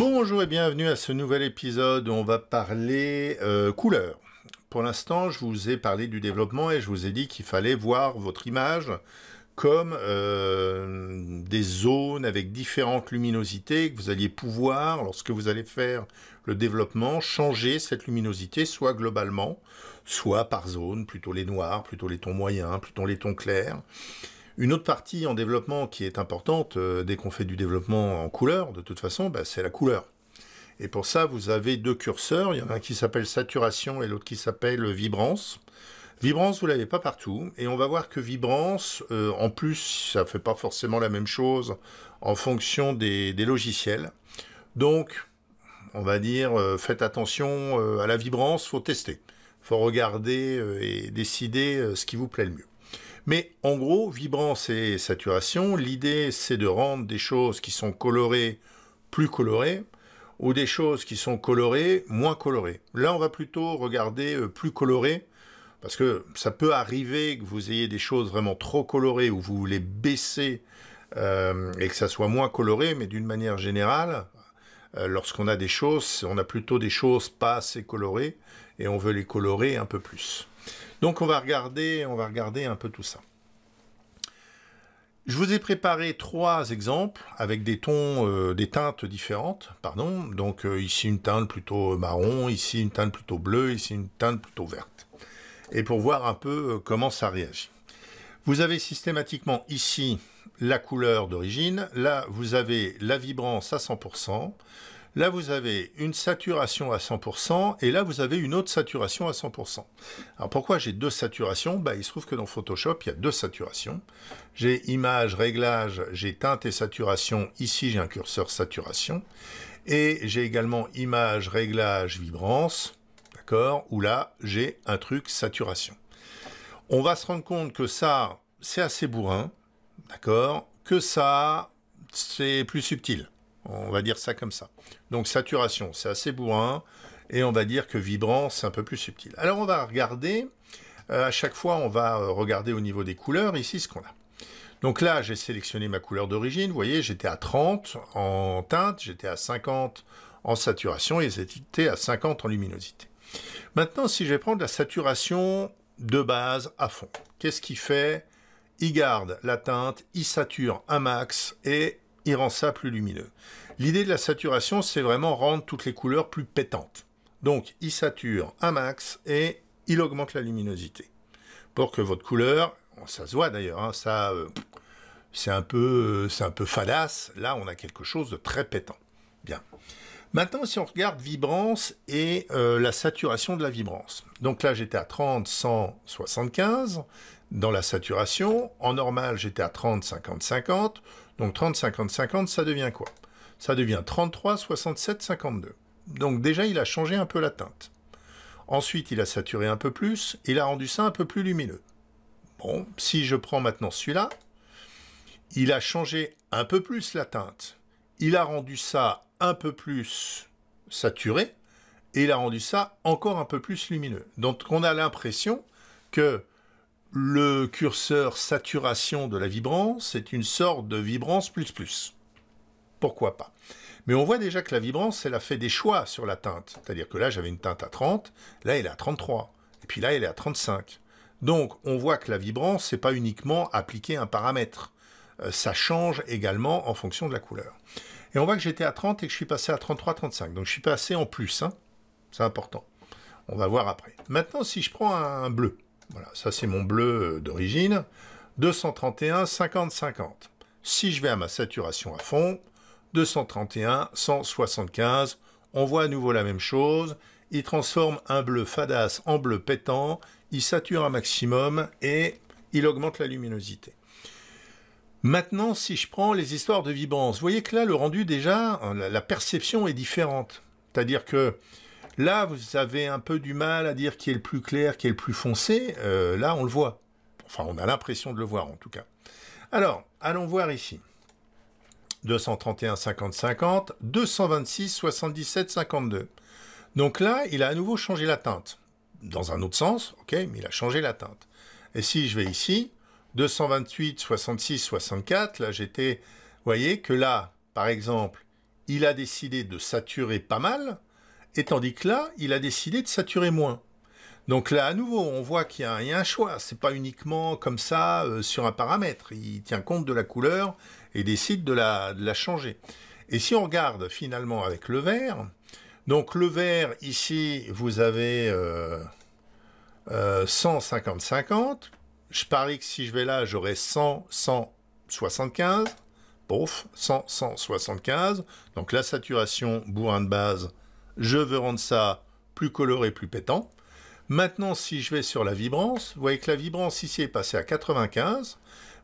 Bonjour et bienvenue à ce nouvel épisode. où On va parler couleur. couleurs. Pour l'instant, je vous ai parlé du développement et je vous ai dit qu'il fallait voir votre image comme euh, des zones avec différentes luminosités que vous alliez pouvoir, lorsque vous allez faire le développement, changer cette luminosité, soit globalement, soit par zone, plutôt les noirs, plutôt les tons moyens, plutôt les tons clairs. Une autre partie en développement qui est importante, euh, dès qu'on fait du développement en couleur, de toute façon, bah, c'est la couleur. Et pour ça, vous avez deux curseurs. Il y en a un qui s'appelle saturation et l'autre qui s'appelle vibrance. Vibrance, vous l'avez pas partout. Et on va voir que vibrance, euh, en plus, ça ne fait pas forcément la même chose en fonction des, logiciels. Donc, on va dire, euh, faites attention à la vibrance, faut tester. faut regarder et décider ce qui vous plaît le mieux. Mais en gros, vibrance et saturation, l'idée c'est de rendre des choses qui sont colorées plus colorées ou des choses qui sont colorées moins colorées. Là, on va plutôt regarder euh, plus colorées parce que ça peut arriver que vous ayez des choses vraiment trop colorées ou vous voulez baisser euh, et que ça soit moins coloré, mais d'une manière générale, euh, lorsqu'on a des choses, on a plutôt des choses pas assez colorées et on veut les colorer un peu plus. Donc on va regarder, on va regarder un peu tout ça. Je vous ai préparé trois exemples avec des tons, euh, des teintes différentes, pardon. Donc euh, ici une teinte plutôt marron, ici une teinte plutôt bleue, ici une teinte plutôt verte. Et pour voir un peu euh, comment ça réagit. Vous avez systématiquement ici la couleur d'origine, là vous avez la vibrance à 100%, Là, vous avez une saturation à 100% et là, vous avez une autre saturation à 100%. Alors, pourquoi j'ai deux saturations bah, Il se trouve que dans Photoshop, il y a deux saturations. J'ai image, réglage, j'ai teinte et saturation. Ici, j'ai un curseur saturation. Et j'ai également image, réglage, vibrance, d'accord Où là, j'ai un truc saturation. On va se rendre compte que ça, c'est assez bourrin, d'accord Que ça, c'est plus subtil. On va dire ça comme ça. Donc saturation, c'est assez bourrin. Et on va dire que vibrant, c'est un peu plus subtil. Alors on va regarder, euh, à chaque fois on va euh, regarder au niveau des couleurs, ici ce qu'on a. Donc là, j'ai sélectionné ma couleur d'origine. Vous voyez, j'étais à 30 en teinte, j'étais à 50 en saturation et j'étais à 50 en luminosité. Maintenant, si je vais prendre la saturation de base à fond, qu'est-ce qu'il fait Il garde la teinte, il sature un max et il rend ça plus lumineux. L'idée de la saturation, c'est vraiment rendre toutes les couleurs plus pétantes. Donc, il sature un max et il augmente la luminosité. Pour que votre couleur, ça se voit d'ailleurs, hein, ça, euh, c'est un peu, euh, c'est un peu fadasse. Là, on a quelque chose de très pétant. Bien. Maintenant, si on regarde vibrance et euh, la saturation de la vibrance. Donc là, j'étais à 30, 175 dans la saturation. En normal, j'étais à 30, 50, 50. Donc 30, 50, 50, ça devient quoi Ça devient 33, 67, 52. Donc déjà, il a changé un peu la teinte. Ensuite, il a saturé un peu plus, il a rendu ça un peu plus lumineux. Bon, si je prends maintenant celui-là, il a changé un peu plus la teinte. Il a rendu ça un peu plus saturé et il a rendu ça encore un peu plus lumineux. Donc on a l'impression que le curseur saturation de la vibrance, c'est une sorte de vibrance plus plus. Pourquoi pas Mais on voit déjà que la vibrance, elle a fait des choix sur la teinte. C'est-à-dire que là, j'avais une teinte à 30, là, elle est à 33, et puis là, elle est à 35. Donc, on voit que la vibrance, n'est pas uniquement appliquer un paramètre. Euh, ça change également en fonction de la couleur. Et on voit que j'étais à 30 et que je suis passé à 33, 35. Donc, je suis passé en plus. Hein. C'est important. On va voir après. Maintenant, si je prends un bleu, voilà, ça c'est mon bleu euh, d'origine. 231, 50, 50. Si je vais à ma saturation à fond, 231, 175, on voit à nouveau la même chose. Il transforme un bleu fadasse en bleu pétant, il sature un maximum et il augmente la luminosité. Maintenant, si je prends les histoires de vibrance, vous voyez que là, le rendu déjà, la perception est différente. C'est-à-dire que Là, vous avez un peu du mal à dire qui est le plus clair, qui est le plus foncé. Euh, là, on le voit. Enfin, on a l'impression de le voir en tout cas. Alors, allons voir ici. 231 50 50, 226 77 52. Donc là, il a à nouveau changé la teinte. Dans un autre sens, ok, mais il a changé la teinte. Et si je vais ici, 228 66 64, là j'étais, vous voyez que là, par exemple, il a décidé de saturer pas mal, et tandis que là, il a décidé de saturer moins. Donc là, à nouveau, on voit qu'il y, a un choix. Ce n'est pas uniquement comme ça euh, sur un paramètre. Il tient compte de la couleur et décide de la, changer. Et si on regarde finalement avec le vert, donc le vert ici, vous avez 150-50. Euh, euh, je parie que si je vais là, j'aurai 100-175. Pouf, 100-175. Donc la saturation bourrin de base je veux rendre ça plus coloré, plus pétant. Maintenant, si je vais sur la vibrance, vous voyez que la vibrance ici est passée à 95,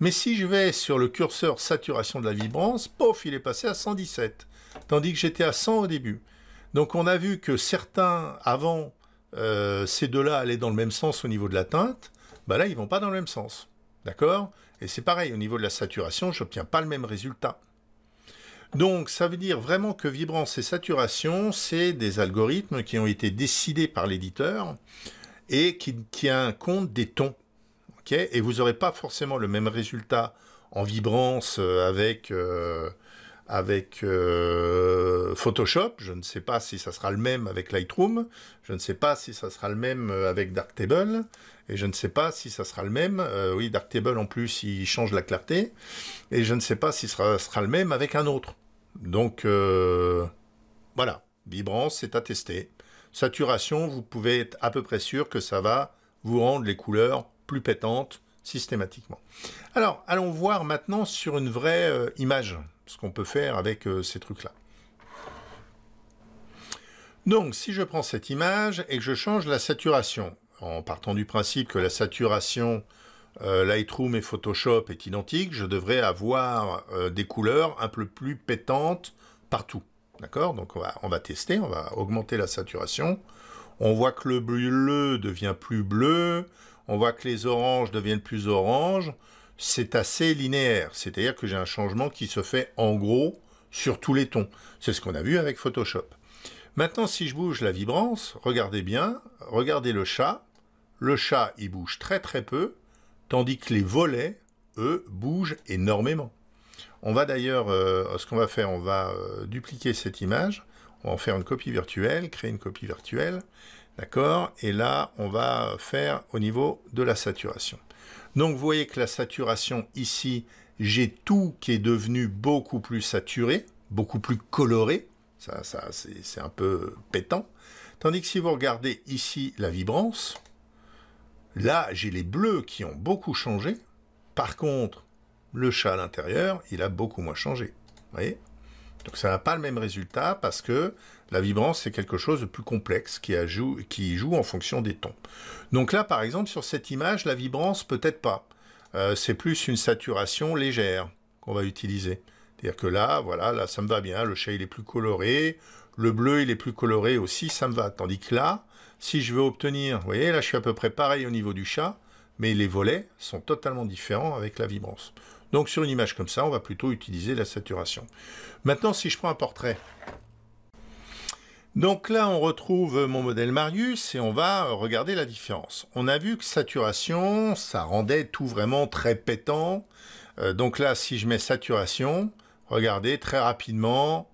mais si je vais sur le curseur saturation de la vibrance, pof, il est passé à 117, tandis que j'étais à 100 au début. Donc on a vu que certains, avant, euh, ces deux-là allaient dans le même sens au niveau de la teinte, bah là, ils vont pas dans le même sens. D'accord Et c'est pareil, au niveau de la saturation, je n'obtiens pas le même résultat. Donc ça veut dire vraiment que vibrance et saturation, c'est des algorithmes qui ont été décidés par l'éditeur et qui tient compte des tons. et vous n'aurez pas forcément le même résultat en vibrance euh, avec, euh, avec euh, Photoshop. Je ne sais pas si ça sera le même avec Lightroom. Je ne sais pas si ça sera le même avec Darktable. Et je ne sais pas si ça sera le même. oui, Darktable en plus, il change la clarté. Et je ne sais pas si ça sera le même avec un autre. Donc euh, voilà, vibrance, c'est à tester. Saturation, vous pouvez être à peu près sûr que ça va vous rendre les couleurs plus pétantes systématiquement. Alors, allons voir maintenant sur une vraie euh, image ce qu'on peut faire avec euh, ces trucs-là. Donc, si je prends cette image et que je change la saturation, en partant du principe que la saturation euh, Lightroom et Photoshop est identique, je devrais avoir euh, des couleurs un peu plus pétantes partout. D'accord Donc on va, on va, tester, on va augmenter la saturation. On voit que le bleu devient plus bleu, on voit que les oranges deviennent plus oranges. C'est assez linéaire, c'est-à-dire que j'ai un changement qui se fait en gros sur tous les tons. C'est ce qu'on a vu avec Photoshop. Maintenant, si je bouge la vibrance, regardez bien, regardez le chat. Le chat, il bouge très très peu, tandis que les volets, eux, bougent énormément. On va d'ailleurs, euh, ce qu'on va faire, on va euh, dupliquer cette image, on va en faire une copie virtuelle, créer une copie virtuelle, d'accord Et là, on va faire au niveau de la saturation. Donc, vous voyez que la saturation ici, j'ai tout qui est devenu beaucoup plus saturé, beaucoup plus coloré, ça, ça c'est un peu pétant. Tandis que si vous regardez ici la vibrance, Là, j'ai les bleus qui ont beaucoup changé. Par contre, le chat à l'intérieur, il a beaucoup moins changé. Vous voyez Donc ça n'a pas le même résultat parce que la vibrance, c'est quelque chose de plus complexe qui joue, en fonction des tons. Donc là, par exemple, sur cette image, la vibrance, peut-être pas. Euh, c'est plus une saturation légère qu'on va utiliser. C'est-à-dire que là, voilà, là, ça me va bien. Le chat, il est plus coloré. Le bleu, il est plus coloré aussi, ça me va. Tandis que là, si je veux obtenir, vous voyez, là je suis à peu près pareil au niveau du chat, mais les volets sont totalement différents avec la vibrance. Donc sur une image comme ça, on va plutôt utiliser la saturation. Maintenant, si je prends un portrait, donc là, on retrouve mon modèle Marius et on va regarder la différence. On a vu que saturation, ça rendait tout vraiment très pétant. Euh, donc là, si je mets saturation, regardez très rapidement,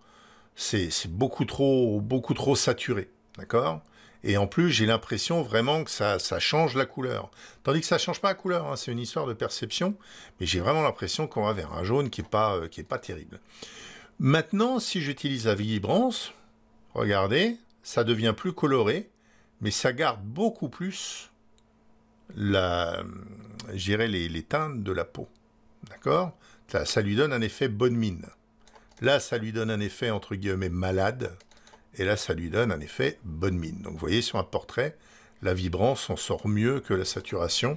c'est beaucoup trop, beaucoup trop saturé. D'accord et en plus, j'ai l'impression vraiment que ça, change la couleur. Tandis que ça ne change pas la couleur, hein, c'est une histoire de perception. Mais j'ai vraiment l'impression qu'on va vers un jaune qui n'est pas, euh, pas terrible. Maintenant, si j'utilise la vibrance, regardez, ça devient plus coloré, mais ça garde beaucoup plus la, les, les teintes de la peau. D'accord ça, ça lui donne un effet bonne mine. Là, ça lui donne un effet entre guillemets malade. Et là, ça lui donne un effet bonne mine. Donc vous voyez, sur un portrait, la vibrance en sort mieux que la saturation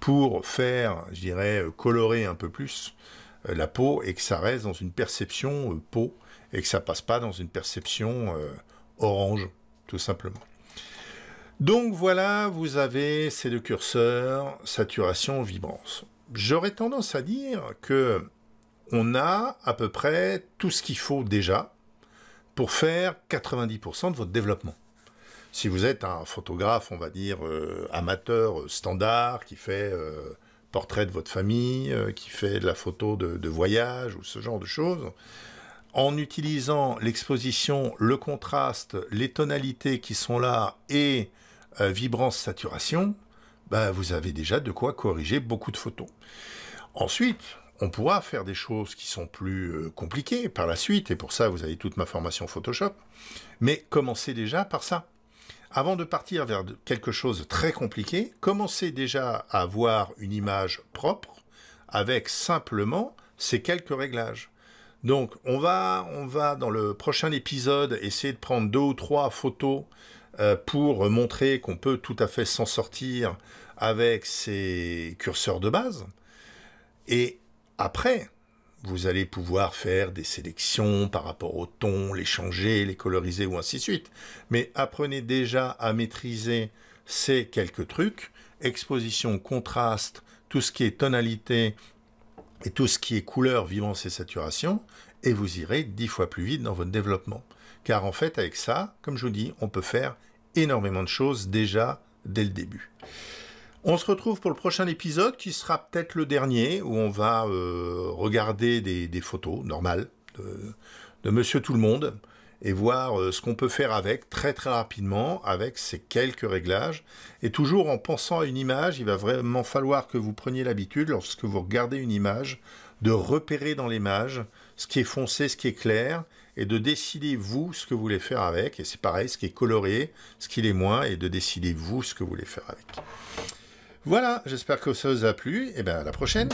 pour faire, je dirais, euh, colorer un peu plus euh, la peau et que ça reste dans une perception euh, peau et que ça passe pas dans une perception orange, tout simplement. Donc voilà, vous avez ces deux curseurs, saturation, vibrance. J'aurais tendance à dire que on a à peu près tout ce qu'il faut déjà pour faire 90% de votre développement. Si vous êtes un photographe, on va dire, euh, amateur euh, standard, qui fait euh, portrait de votre famille, qui fait de la photo de, de, voyage ou ce genre de choses, en utilisant l'exposition, le contraste, les tonalités qui sont là et vibrance, saturation, bah, vous avez déjà de quoi corriger beaucoup de photos. Ensuite, on pourra faire des choses qui sont plus euh, compliquées par la suite, et pour ça vous avez toute ma formation Photoshop, mais commencez déjà par ça. Avant de partir vers quelque chose très compliqué, commencez déjà à avoir une image propre avec simplement ces quelques réglages. Donc on va, on va dans le prochain épisode essayer de prendre deux ou trois photos euh, pour montrer qu'on peut tout à fait s'en sortir avec ces curseurs de base. Et après, vous allez pouvoir faire des sélections par rapport au ton, les changer, les coloriser ou ainsi de suite. Mais apprenez déjà à maîtriser ces quelques trucs, exposition, contraste, tout ce qui est tonalité et tout ce qui est couleur, vivance et saturation, et vous irez dix fois plus vite dans votre développement. Car en fait, avec ça, comme je vous dis, on peut faire énormément de choses déjà dès le début. On se retrouve pour le prochain épisode qui sera peut-être le dernier où on va euh, regarder des, photos normales de, Monsieur Tout le Monde et voir euh, ce qu'on peut faire avec très très rapidement avec ces quelques réglages. Et toujours en pensant à une image, il va vraiment falloir que vous preniez l'habitude lorsque vous regardez une image de repérer dans l'image ce qui est foncé, ce qui est clair, et de décider vous ce que vous voulez faire avec. Et c'est pareil, ce qui est coloré, ce qui est moins, et de décider vous ce que vous voulez faire avec. Voilà, j'espère que ça vous a plu, et eh bien à la prochaine